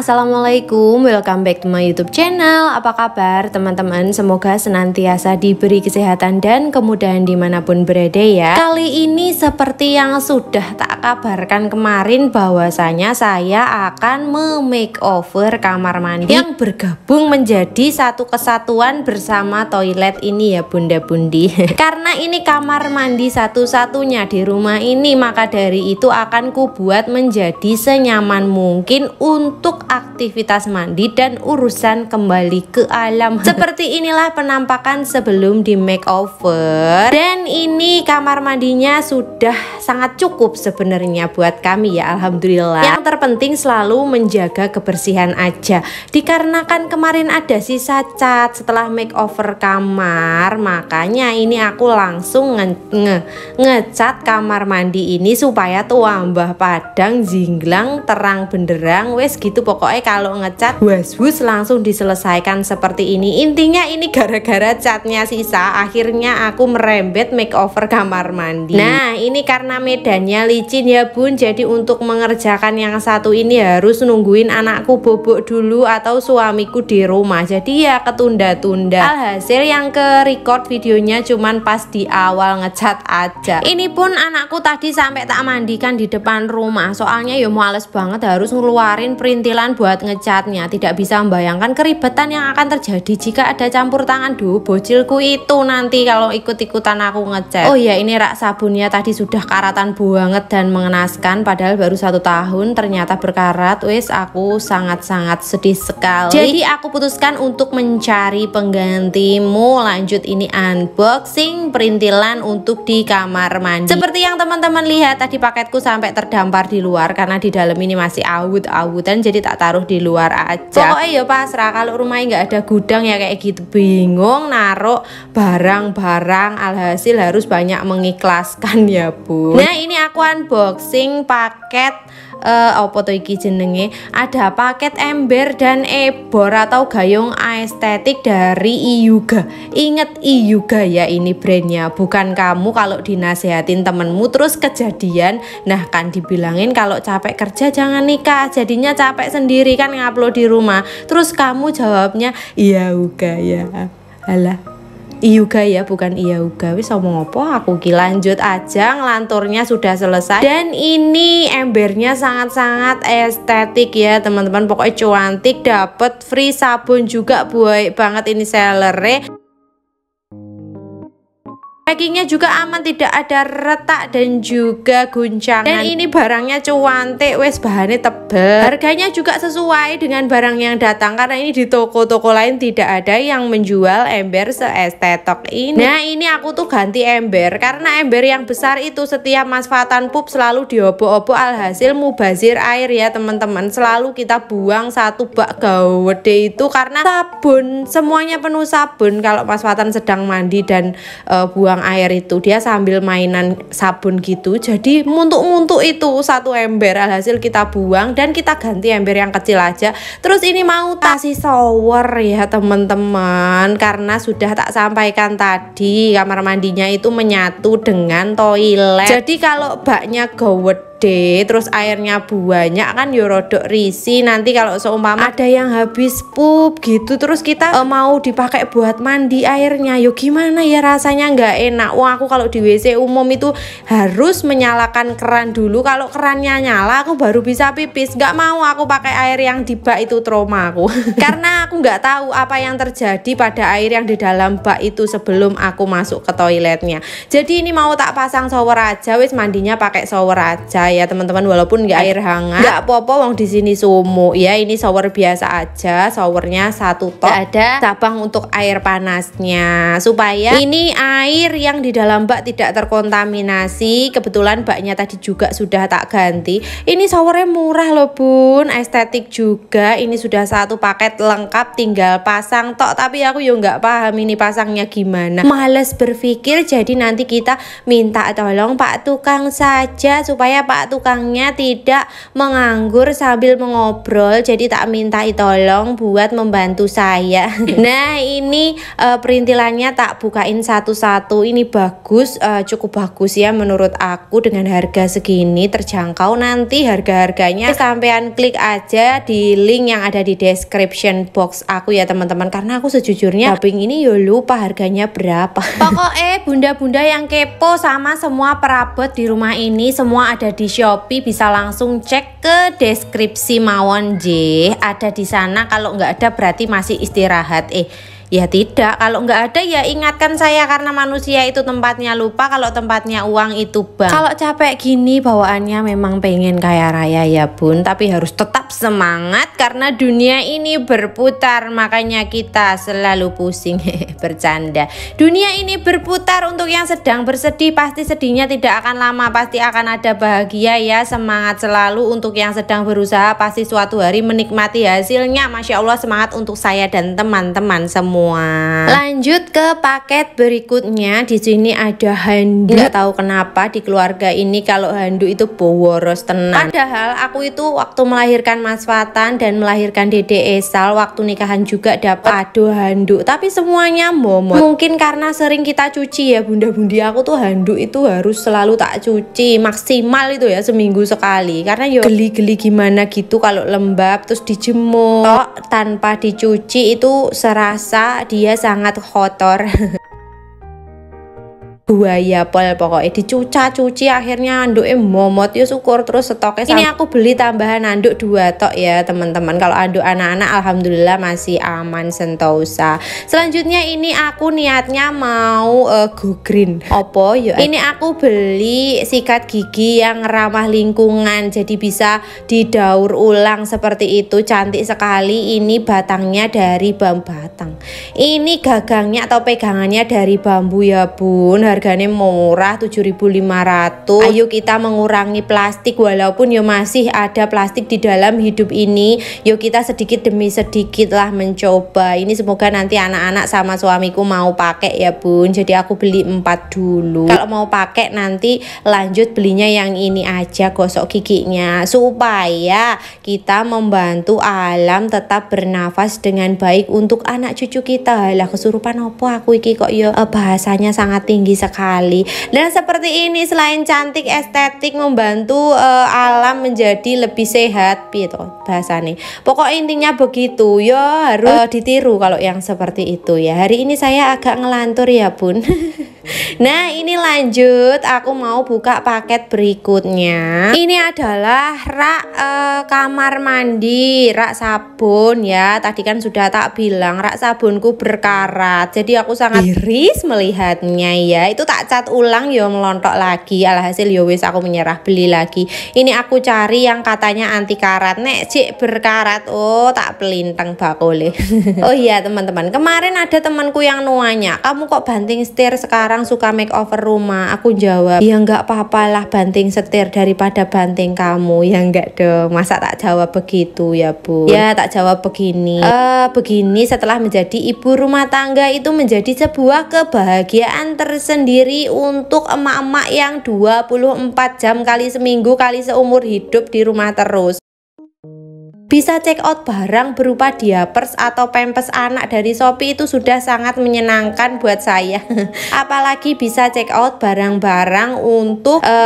Assalamualaikum, welcome back to my youtube channel Apa kabar teman-teman, semoga senantiasa diberi kesehatan dan kemudahan dimanapun berada ya Kali ini seperti yang sudah tak kabarkan kemarin bahwasanya saya akan over kamar mandi yang bergabung menjadi satu kesatuan bersama toilet ini ya bunda bundi karena ini kamar mandi satu-satunya di rumah ini maka dari itu akan kubuat menjadi senyaman mungkin untuk aktivitas mandi dan urusan kembali ke alam seperti inilah penampakan sebelum di makeover dan ini kamar mandinya sudah sangat cukup sebenarnya buat kami ya Alhamdulillah yang terpenting selalu menjaga kebersihan aja dikarenakan kemarin ada sisa cat setelah makeover kamar makanya ini aku langsung nge, nge ngecat kamar mandi ini supaya tuambah padang jinglang terang benderang wes gitu pokoknya kalau ngecat was was langsung diselesaikan seperti ini intinya ini gara-gara catnya sisa akhirnya aku merembet makeover kamar mandi nah ini karena medannya licin ya bun jadi untuk mengerjakan yang satu ini harus nungguin anakku bobok dulu atau suamiku di rumah jadi ya ketunda-tunda alhasil yang ke record videonya cuman pas di awal ngecat aja ini pun anakku tadi sampai tak mandikan di depan rumah soalnya ya males banget harus ngeluarin perintilan buat ngecatnya tidak bisa membayangkan keribetan yang akan terjadi jika ada campur tangan duh bocilku itu nanti kalau ikut-ikutan aku ngecat oh ya ini rak sabunnya tadi sudah Karatan banget dan mengenaskan padahal baru satu tahun ternyata berkarat wis aku sangat-sangat sedih sekali jadi aku putuskan untuk mencari penggantimu lanjut ini unboxing perintilan untuk di kamar mandi seperti yang teman-teman lihat tadi paketku sampai terdampar di luar karena di dalam ini masih awut-awutan jadi tak taruh di luar aja pokoknya ya pasrah kalau rumahnya nggak ada gudang ya kayak gitu bingung naruh barang-barang alhasil harus banyak mengikhlaskan ya bu Bun. Nah, ini aku unboxing paket uh, apa tuh iki jenenge? Ada paket ember dan ebor atau gayung estetik dari Iyuga. Ingat Iyuga ya ini brandnya. Bukan kamu kalau dinasehatin temenmu terus kejadian. Nah, kan dibilangin kalau capek kerja jangan nikah. Jadinya capek sendiri kan ngaplo di rumah. Terus kamu jawabnya iya uga ya. Alah Iuga ya bukan iya uga wis ngomong apa aku ki lanjut aja ngelanturnya sudah selesai dan ini embernya sangat-sangat estetik ya teman-teman pokoknya cuantik dapat free sabun juga baik banget ini sellernya packingnya juga aman tidak ada retak dan juga guncangan dan ini barangnya cuantik wes bahannya tebal harganya juga sesuai dengan barang yang datang karena ini di toko-toko lain tidak ada yang menjual ember seestetok ini nah ini aku tuh ganti ember karena ember yang besar itu setiap mas Fatan pup selalu diobo-obo alhasil mubazir air ya teman-teman selalu kita buang satu bak gawede itu karena sabun semuanya penuh sabun kalau mas Fatan sedang mandi dan uh, buang buang air itu dia sambil mainan sabun gitu jadi muntuk-muntuk itu satu ember alhasil kita buang dan kita ganti ember yang kecil aja terus ini mau kasih shower ya teman-teman karena sudah tak sampaikan tadi kamar mandinya itu menyatu dengan toilet jadi kalau baknya gowet gede terus airnya banyak kan yo rodok risi nanti kalau seumpama ada yang habis pup gitu terus kita uh, mau dipakai buat mandi airnya yuk gimana ya rasanya nggak enak wah aku kalau di WC umum itu harus menyalakan keran dulu kalau kerannya nyala aku baru bisa pipis nggak mau aku pakai air yang di bak itu trauma aku karena aku nggak tahu apa yang terjadi pada air yang di dalam bak itu sebelum aku masuk ke toiletnya jadi ini mau tak pasang shower aja wis mandinya pakai shower aja lah ya teman-teman walaupun nggak eh, air hangat nggak popo wong di sini sumu ya ini shower biasa aja showernya satu tok gak ada cabang untuk air panasnya supaya ini air yang di dalam bak tidak terkontaminasi kebetulan baknya tadi juga sudah tak ganti ini showernya murah loh bun estetik juga ini sudah satu paket lengkap tinggal pasang tok tapi aku ya nggak paham ini pasangnya gimana males berpikir jadi nanti kita minta tolong pak tukang saja supaya pak Pak tukangnya tidak menganggur sambil mengobrol jadi tak minta tolong buat membantu saya. nah, ini uh, perintilannya tak bukain satu-satu. Ini bagus, uh, cukup bagus ya menurut aku dengan harga segini terjangkau nanti harga-harganya eh. sampean klik aja di link yang ada di description box aku ya teman-teman karena aku sejujurnya dubbing ini yo ya lupa harganya berapa. Pokoknya bunda-bunda yang kepo sama semua perabot di rumah ini semua ada di Shopee bisa langsung cek ke deskripsi mawon J ada di sana kalau nggak ada berarti masih istirahat eh Ya tidak, kalau nggak ada ya ingatkan saya karena manusia itu tempatnya lupa, kalau tempatnya uang itu bang. Kalau capek gini bawaannya memang pengen kaya raya ya bun, tapi harus tetap semangat karena dunia ini berputar, makanya kita selalu pusing bercanda. Dunia ini berputar untuk yang sedang bersedih, pasti sedihnya tidak akan lama, pasti akan ada bahagia ya, semangat selalu untuk yang sedang berusaha, pasti suatu hari menikmati hasilnya. Masya Allah semangat untuk saya dan teman-teman semua semua. Lanjut ke paket berikutnya. Di sini ada handuk. Nggak tahu kenapa di keluarga ini kalau handuk itu boros tenang. Padahal aku itu waktu melahirkan Mas Fatan dan melahirkan Dede Esal waktu nikahan juga dapat aduh handuk. Tapi semuanya momot. Mungkin karena sering kita cuci ya bunda-bundi aku tuh handuk itu harus selalu tak cuci maksimal itu ya seminggu sekali karena yo geli-geli gimana gitu kalau lembab terus dijemur tanpa dicuci itu serasa dia sangat kotor buaya pol pokoknya dicuca cuci akhirnya anduknya momot ya syukur terus stoknya ini aku beli tambahan anduk dua tok ya teman-teman kalau anduk anak-anak alhamdulillah masih aman sentosa selanjutnya ini aku niatnya mau uh, go green opo ya ini eh. aku beli sikat gigi yang ramah lingkungan jadi bisa didaur ulang seperti itu cantik sekali ini batangnya dari bambu batang ini gagangnya atau pegangannya dari bambu ya bun harganya murah 7.500 ayo kita mengurangi plastik walaupun ya masih ada plastik di dalam hidup ini yuk kita sedikit demi sedikit lah mencoba ini semoga nanti anak-anak sama suamiku mau pakai ya bun jadi aku beli empat dulu kalau mau pakai nanti lanjut belinya yang ini aja gosok giginya supaya kita membantu alam tetap bernafas dengan baik untuk anak cucu kita lah kesurupan opo aku iki kok ya eh, bahasanya sangat tinggi sekali kali Dan seperti ini selain cantik estetik membantu uh, alam menjadi lebih sehat gitu bahasa nih. Pokok intinya begitu ya harus uh, ditiru kalau yang seperti itu ya. Hari ini saya agak ngelantur ya, Bun. nah, ini lanjut aku mau buka paket berikutnya. Ini adalah rak uh, kamar mandi, rak sabun ya. Tadi kan sudah tak bilang rak sabunku berkarat. Jadi aku sangat iris melihatnya ya itu tak cat ulang yo melontok lagi alhasil yo wis aku menyerah beli lagi ini aku cari yang katanya anti karat nek cik berkarat oh tak pelintang bakole oh iya teman-teman kemarin ada temanku yang nuanya kamu kok banting setir sekarang suka make over rumah aku jawab ya nggak apa apalah banting setir daripada banting kamu ya nggak dong masa tak jawab begitu ya bu ya tak jawab begini eh begini setelah menjadi ibu rumah tangga itu menjadi sebuah kebahagiaan tersendiri sendiri untuk emak-emak yang 24 jam kali seminggu kali seumur hidup di rumah terus bisa check out barang berupa diapers atau pempes anak dari Shopee itu sudah sangat menyenangkan buat saya. Apalagi bisa check out barang-barang untuk e,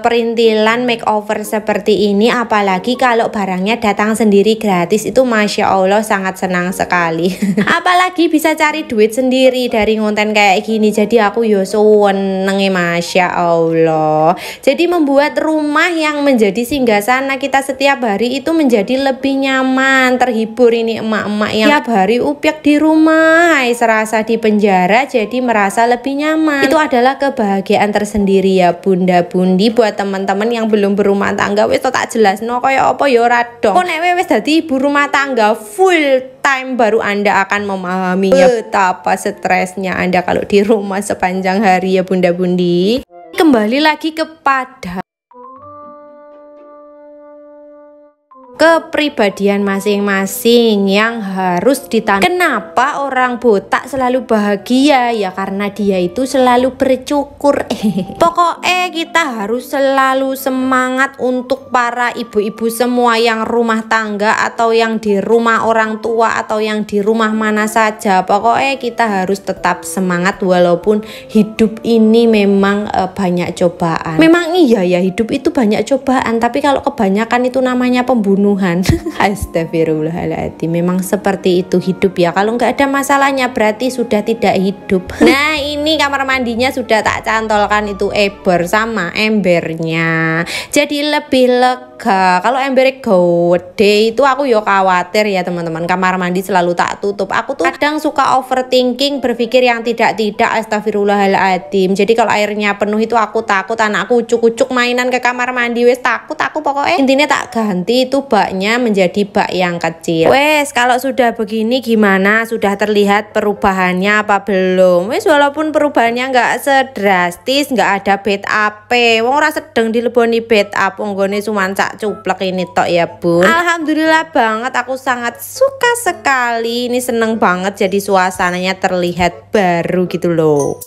perintilan makeover seperti ini apalagi kalau barangnya datang sendiri gratis itu Masya Allah sangat senang sekali. apalagi bisa cari duit sendiri dari konten kayak gini jadi aku yo senenge Masya Allah. Jadi membuat rumah yang menjadi singgah sana kita setiap hari itu menjadi lebih lebih nyaman terhibur ini emak-emak yang tiap hari upyak di rumah serasa di penjara jadi merasa lebih nyaman itu adalah kebahagiaan tersendiri ya bunda bundi buat teman-teman yang belum berumah tangga wis tak jelas no kaya apa ya radong kok nek wis jadi ibu rumah tangga full time baru Anda akan memahaminya betapa stresnya Anda kalau di rumah sepanjang hari ya Bunda Bundi. Kembali lagi kepada kepribadian masing-masing yang harus ditanam. Kenapa orang botak selalu bahagia? Ya karena dia itu selalu bercukur. Pokoknya kita harus selalu semangat untuk para ibu-ibu semua yang rumah tangga atau yang di rumah orang tua atau yang di rumah mana saja. Pokoknya kita harus tetap semangat walaupun hidup ini memang e, banyak cobaan. Memang iya ya hidup itu banyak cobaan, tapi kalau kebanyakan itu namanya pembunuh pembunuhan Astagfirullahaladzim memang seperti itu hidup ya kalau nggak ada masalahnya berarti sudah tidak hidup nah ini kamar mandinya sudah tak cantolkan itu eber sama embernya jadi lebih lega lega kalau ember gede itu aku yo khawatir ya teman-teman kamar mandi selalu tak tutup aku tuh kadang suka overthinking berpikir yang tidak-tidak astagfirullahaladzim jadi kalau airnya penuh itu aku takut anakku ucuk-ucuk mainan ke kamar mandi wes takut aku pokoknya intinya tak ganti itu baknya menjadi bak yang kecil wes kalau sudah begini gimana sudah terlihat perubahannya apa belum wes walaupun perubahannya nggak sedrastis nggak ada bed AP wong rasa sedang dileboni bed up wong cuma tak cuplek ini tok ya bun Alhamdulillah banget aku sangat suka sekali ini seneng banget jadi suasananya terlihat baru gitu loh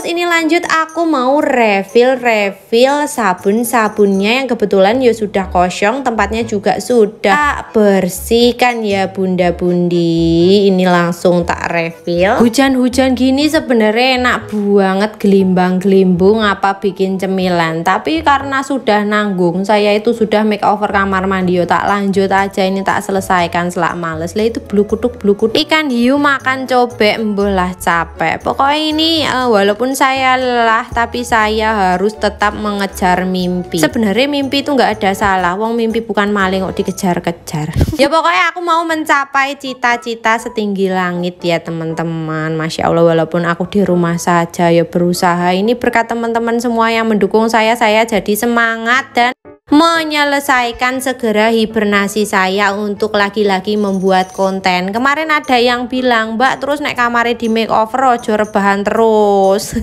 Terus ini lanjut aku mau refill-refill sabun-sabunnya yang kebetulan ya sudah kosong tempatnya juga sudah tak bersihkan ya bunda bundi ini langsung tak refill hujan-hujan gini sebenarnya enak banget gelimbang-gelimbung apa bikin cemilan tapi karena sudah nanggung saya itu sudah makeover kamar mandi yo tak lanjut aja ini tak selesaikan selak males lah itu blukutuk blukutuk ikan hiu makan cobek embulah capek pokoknya ini uh, walaupun Walaupun saya lelah tapi saya harus tetap mengejar mimpi. Sebenarnya mimpi itu nggak ada salah. Wong mimpi bukan maling kok dikejar-kejar. ya pokoknya aku mau mencapai cita-cita setinggi langit ya teman-teman. Masya Allah walaupun aku di rumah saja ya berusaha. Ini berkat teman-teman semua yang mendukung saya saya jadi semangat dan menyelesaikan segera hibernasi saya untuk laki-laki membuat konten kemarin ada yang bilang mbak terus naik kamarnya di makeover ojo rebahan terus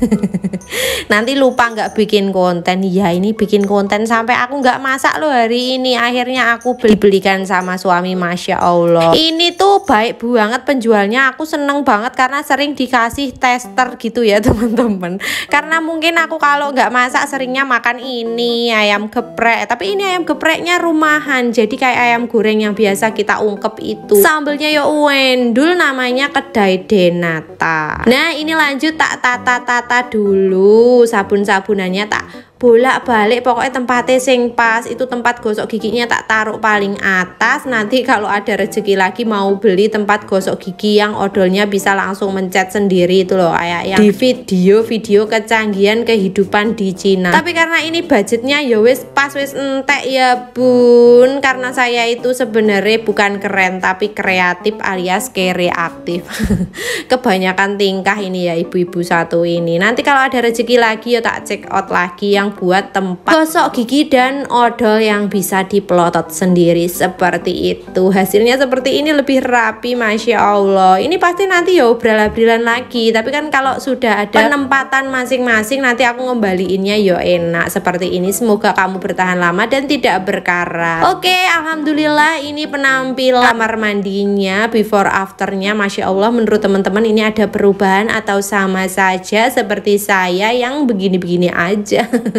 nanti lupa nggak bikin konten ya ini bikin konten sampai aku nggak masak loh hari ini akhirnya aku beli belikan sama suami Masya Allah ini tuh baik banget penjualnya aku seneng banget karena sering dikasih tester gitu ya teman-teman karena mungkin aku kalau nggak masak seringnya makan ini ayam geprek tapi ini ayam gepreknya rumahan jadi kayak ayam goreng yang biasa kita ungkep itu sambelnya yo wendul namanya kedai denata nah ini lanjut tak tata tata dulu sabun sabunannya tak bolak-balik pokoknya tempatnya sing pas itu tempat gosok giginya tak taruh paling atas nanti kalau ada rezeki lagi mau beli tempat gosok gigi yang odolnya bisa langsung mencet sendiri itu loh kayak yang di video-video kecanggihan kehidupan di Cina tapi karena ini budgetnya ya wis pas wis entek ya bun karena saya itu sebenarnya bukan keren tapi kreatif alias kere aktif kebanyakan tingkah ini ya ibu-ibu satu ini nanti kalau ada rezeki lagi ya tak check out lagi yang yang buat tempat gosok gigi dan odol yang bisa dipelotot sendiri seperti itu hasilnya seperti ini lebih rapi Masya Allah ini pasti nanti ya obral-abrilan lagi tapi kan kalau sudah ada penempatan masing-masing nanti aku ngembaliinnya ya enak seperti ini semoga kamu bertahan lama dan tidak berkarat oke Alhamdulillah ini penampilan kamar mandinya before afternya Masya Allah menurut teman-teman ini ada perubahan atau sama saja seperti saya yang begini-begini aja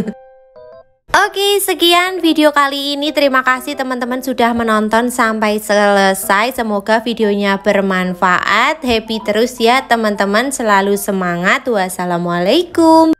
Oke, sekian video kali ini. Terima kasih teman-teman sudah menonton sampai selesai. Semoga videonya bermanfaat. Happy terus ya teman-teman. Selalu semangat. Wassalamualaikum.